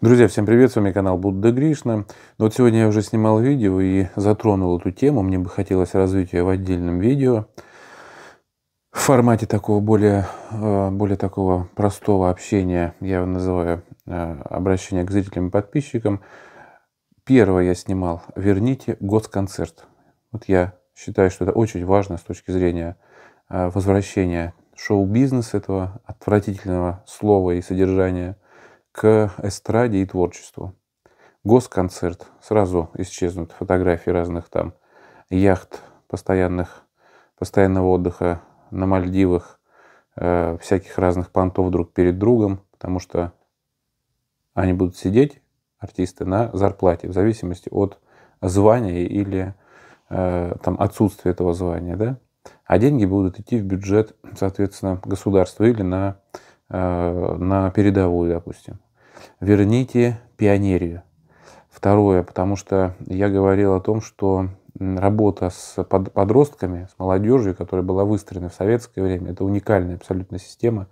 Друзья, всем привет, с вами канал Будда Гришна. Ну вот сегодня я уже снимал видео и затронул эту тему, мне бы хотелось развить ее в отдельном видео в формате такого более, э, более такого простого общения, я его называю э, обращение к зрителям и подписчикам. Первое я снимал «Верните госконцерт». Вот я считаю, что это очень важно с точки зрения э, возвращения шоу бизнеса этого отвратительного слова и содержания – к эстраде и творчеству. Госконцерт. Сразу исчезнут фотографии разных там яхт, постоянных, постоянного отдыха на Мальдивах, э, всяких разных понтов друг перед другом, потому что они будут сидеть, артисты, на зарплате, в зависимости от звания или э, там, отсутствия этого звания. Да? А деньги будут идти в бюджет, соответственно, государства или на, э, на передовую, допустим верните пионерию. Второе, потому что я говорил о том, что работа с подростками, с молодежью, которая была выстроена в советское время, это уникальная абсолютно система.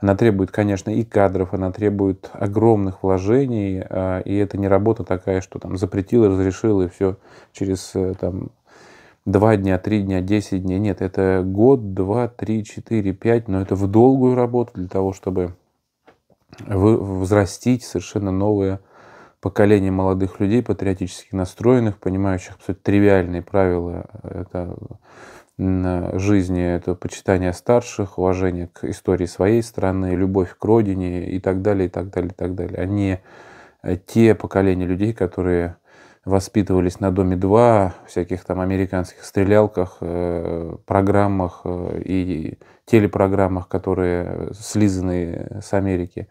Она требует, конечно, и кадров, она требует огромных вложений, а, и это не работа такая, что там запретила, разрешила, и все через э, там, два дня, три дня, десять дней. Нет, это год, два, три, четыре, пять, но это в долгую работу для того, чтобы взрастить совершенно новое поколение молодых людей, патриотически настроенных, понимающих абсолютно тривиальные правила это жизни, это почитание старших, уважение к истории своей страны, любовь к родине и так далее, и так далее, и так далее. Они а те поколения людей, которые воспитывались на «Доме-2», всяких там американских стрелялках, э, программах э, и телепрограммах, которые слизаны с Америки.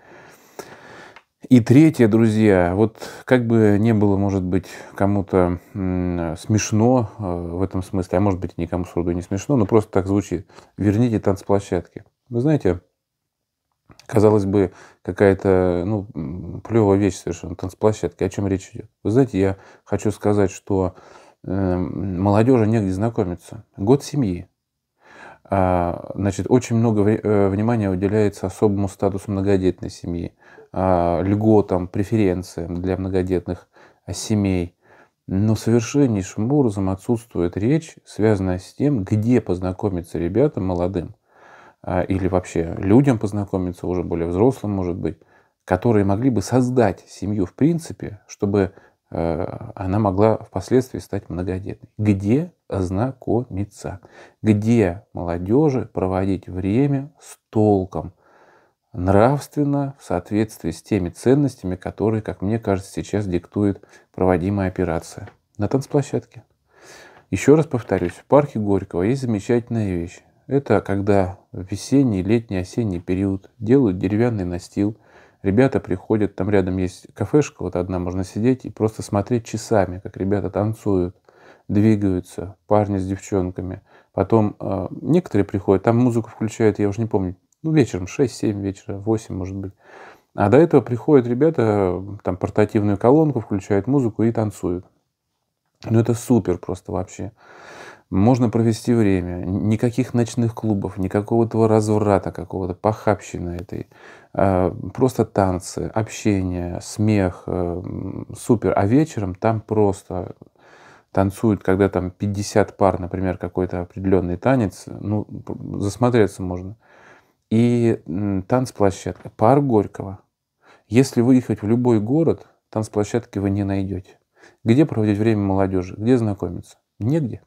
И третье, друзья, вот как бы не было, может быть, кому-то смешно э, в этом смысле, а может быть, никому сроду не смешно, но просто так звучит. Верните танцплощадки. Вы знаете, казалось бы, какая-то ну, плевая вещь совершенно, танцплощадки, о чем речь идет. Вы знаете, я хочу сказать, что э, эм, молодежи негде знакомиться. Год семьи. А, значит, очень много в, э, внимания уделяется особому статусу многодетной семьи, а, льготам, преференциям для многодетных э, семей. Но совершеннейшим образом отсутствует речь, связанная с тем, где познакомиться ребятам молодым – а, или вообще людям познакомиться, уже более взрослым, может быть, которые могли бы создать семью в принципе, чтобы э, она могла впоследствии стать многодетной. Где знакомиться? Где молодежи проводить время с толком, нравственно, в соответствии с теми ценностями, которые, как мне кажется, сейчас диктует проводимая операция на танцплощадке? Еще раз повторюсь, в парке Горького есть замечательная вещь. Это когда весенний, летний, осенний период делают деревянный настил. Ребята приходят, там рядом есть кафешка, вот одна можно сидеть и просто смотреть часами, как ребята танцуют, двигаются, парни с девчонками. Потом э, некоторые приходят, там музыку включают, я уже не помню, ну вечером, 6-7 вечера, 8 может быть. А до этого приходят ребята, там портативную колонку, включают музыку и танцуют. Ну это супер просто вообще можно провести время. Никаких ночных клубов, никакого этого разврата какого-то, похабщины этой. А, просто танцы, общение, смех, э, супер. А вечером там просто танцуют, когда там 50 пар, например, какой-то определенный танец, ну, засмотреться можно. И танцплощадка, пар Горького. Если выехать в любой город, танцплощадки вы не найдете. Где проводить время молодежи? Где знакомиться? Негде.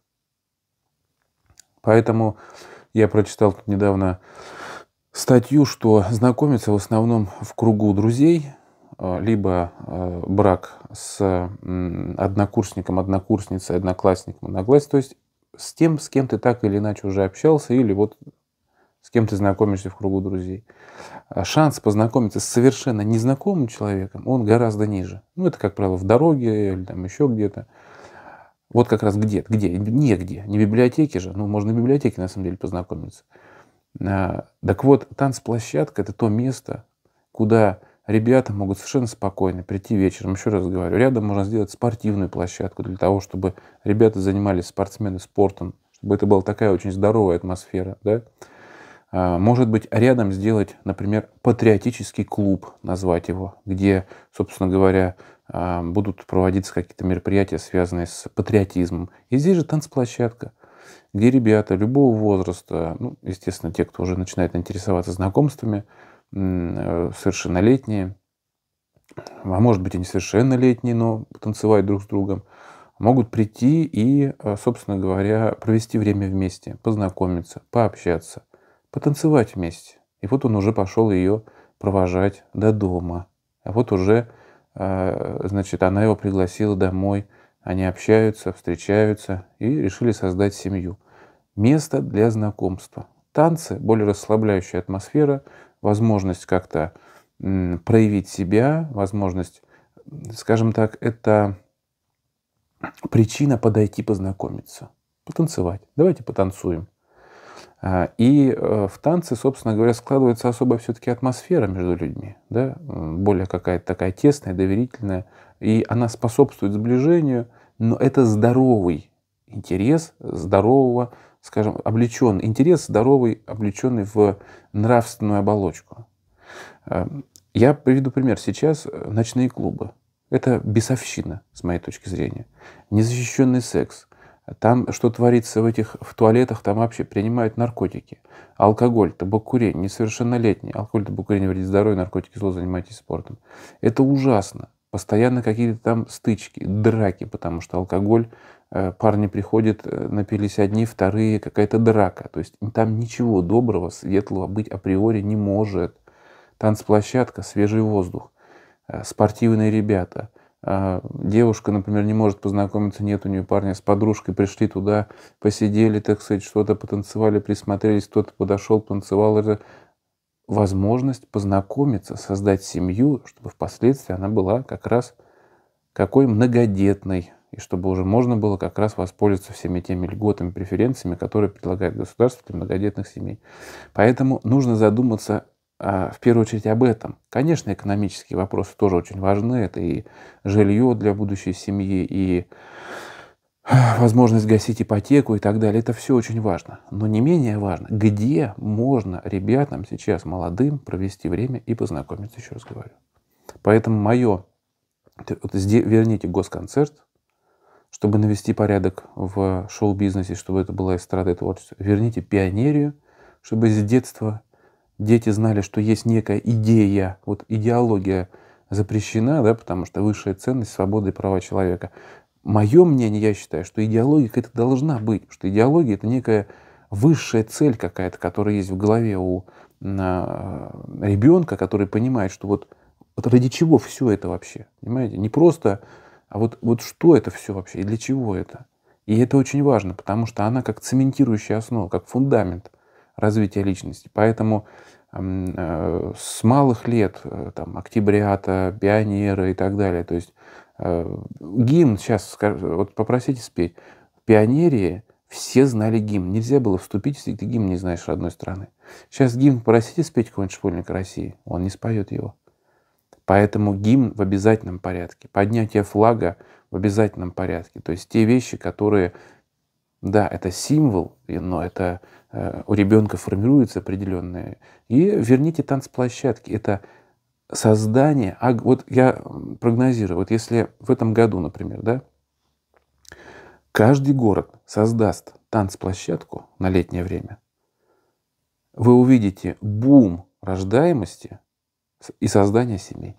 Поэтому я прочитал тут недавно статью, что знакомиться в основном в кругу друзей, а, либо а, брак с однокурсником, однокурсницей, одноклассником, одноклассницей, то есть с тем, с кем ты так или иначе уже общался, или вот с кем ты знакомишься в кругу друзей. А шанс познакомиться с совершенно незнакомым человеком, он гораздо ниже. Ну, это, как правило, в дороге или там еще где-то. Вот как раз где? Где? Негде. Не в библиотеке же. Ну, можно в библиотеке, на самом деле, познакомиться. А, так вот, танцплощадка – это то место, куда ребята могут совершенно спокойно прийти вечером. Еще раз говорю, рядом можно сделать спортивную площадку для того, чтобы ребята занимались спортсмены спортом, чтобы это была такая очень здоровая атмосфера. Да? А, может быть, рядом сделать, например, патриотический клуб, назвать его, где, собственно говоря, а, будут проводиться какие-то мероприятия, связанные с патриотизмом. И здесь же танцплощадка, где ребята любого возраста, ну, естественно, те, кто уже начинает интересоваться знакомствами, э, совершеннолетние, а может быть и несовершеннолетние, но танцевать друг с другом, могут прийти и, а, собственно говоря, провести время вместе, познакомиться, пообщаться, потанцевать вместе. И вот он уже пошел ее провожать до дома. А вот уже а, значит, она его пригласила домой, они общаются, встречаются и решили создать семью. Место для знакомства. Танцы, более расслабляющая атмосфера, возможность как-то проявить себя, возможность, скажем так, это причина подойти познакомиться, потанцевать. Давайте потанцуем. А, и э, в танце, собственно говоря, складывается особая все-таки атмосфера между людьми, да? более какая-то такая тесная, доверительная, и она способствует сближению, но это здоровый интерес, здорового, скажем, облеченный интерес здоровый, облеченный в нравственную оболочку. А, я приведу пример. Сейчас э, ночные клубы. Это бесовщина, с моей точки зрения. Незащищенный секс – там, что творится в этих в туалетах, там вообще принимают наркотики. Алкоголь, табакурение, несовершеннолетний. Алкоголь, табакурение вредит здоровью, наркотики зло, занимайтесь спортом. Это ужасно. Постоянно какие-то там стычки, драки, потому что алкоголь, э, парни приходят, э, напились одни, вторые, какая-то драка. То есть там ничего доброго, светлого быть априори не может. Танцплощадка, свежий воздух, э, спортивные ребята – а, девушка, например, не может познакомиться, нет у нее парня с подружкой, пришли туда, посидели, так сказать, что-то потанцевали, присмотрелись, кто-то подошел, танцевал. Это возможность познакомиться, создать семью, чтобы впоследствии она была как раз какой многодетной, и чтобы уже можно было как раз воспользоваться всеми теми льготами, преференциями, которые предлагает государство для многодетных семей. Поэтому нужно задуматься а, в первую очередь об этом. Конечно, экономические вопросы тоже очень важны. Это и жилье для будущей семьи, и а, возможность гасить ипотеку и так далее. Это все очень важно. Но не менее важно, где можно ребятам сейчас молодым провести время и познакомиться, еще раз говорю. Поэтому мое, вот верните госконцерт, чтобы навести порядок в шоу-бизнесе, чтобы это была эстрада и творчество. Верните пионерию, чтобы с детства дети знали, что есть некая идея, вот идеология запрещена, да, потому что высшая ценность, свободы и права человека. Мое мнение, я считаю, что идеология это должна быть, потому что идеология это некая высшая цель какая-то, которая есть в голове у а, ребенка, который понимает, что вот, вот ради чего все это вообще, понимаете, не просто, а вот, вот что это все вообще и для чего это. И это очень важно, потому что она как цементирующая основа, как фундамент развития личности. Поэтому э, с малых лет, э, там, октябрята, пионеры и так далее, то есть э, гимн сейчас, вот попросите спеть, в пионерии все знали гимн. Нельзя было вступить, если ты гимн не знаешь родной страны. Сейчас гимн попросите спеть какой нибудь школьник России, он не споет его. Поэтому гимн в обязательном порядке, поднятие флага в обязательном порядке. То есть те вещи, которые да, это символ, но это э, у ребенка формируется определенное. И верните танцплощадки. Это создание, а вот я прогнозирую, вот если в этом году, например, да, каждый город создаст танцплощадку на летнее время, вы увидите бум рождаемости и создания семей.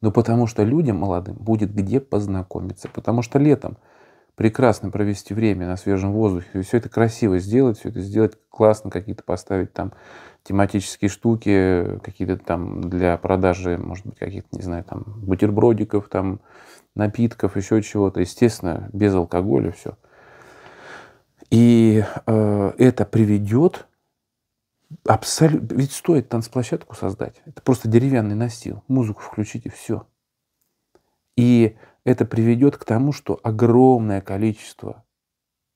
Ну, потому что людям молодым будет где познакомиться. Потому что летом прекрасно провести время на свежем воздухе, все это красиво сделать, все это сделать классно, какие-то поставить там тематические штуки, какие-то там для продажи, может быть, каких-то, не знаю, там бутербродиков, там напитков, еще чего-то. Естественно, без алкоголя все. И э, это приведет абсолютно... Ведь стоит танцплощадку создать. Это просто деревянный настил. Музыку включите, все. И это приведет к тому, что огромное количество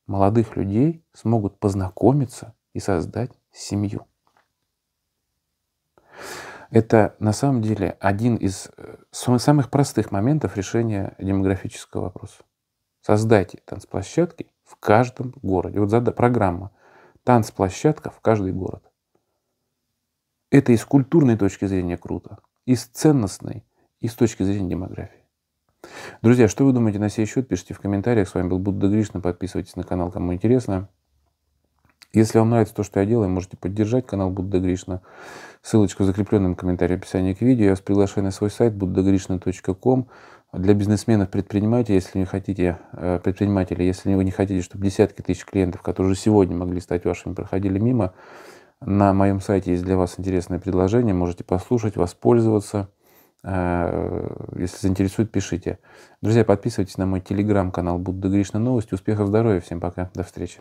молодых людей смогут познакомиться и создать семью. Это на самом деле один из э, самых простых моментов решения демографического вопроса. Создайте танцплощадки в каждом городе. Вот зада программа «Танцплощадка в каждый город». Это и с культурной точки зрения круто, и с ценностной, и с точки зрения демографии. Друзья, что вы думаете на сей счет? Пишите в комментариях. С вами был Будда Гришна. Подписывайтесь на канал, кому интересно. Если вам нравится то, что я делаю, можете поддержать канал Будда Гришна. Ссылочка в закрепленном комментарии в описании к видео. Я вас приглашаю на свой сайт buddhagrishna.com для бизнесменов, предпринимателей, если не хотите, э, предпринимателей, если вы не хотите, чтобы десятки тысяч клиентов, которые уже сегодня могли стать вашими, проходили мимо, на моем сайте есть для вас интересное предложение, можете послушать, воспользоваться. Э, если заинтересует, пишите. Друзья, подписывайтесь на мой телеграм-канал Будда Гришна Новости. Успехов, здоровья. Всем пока. До встречи.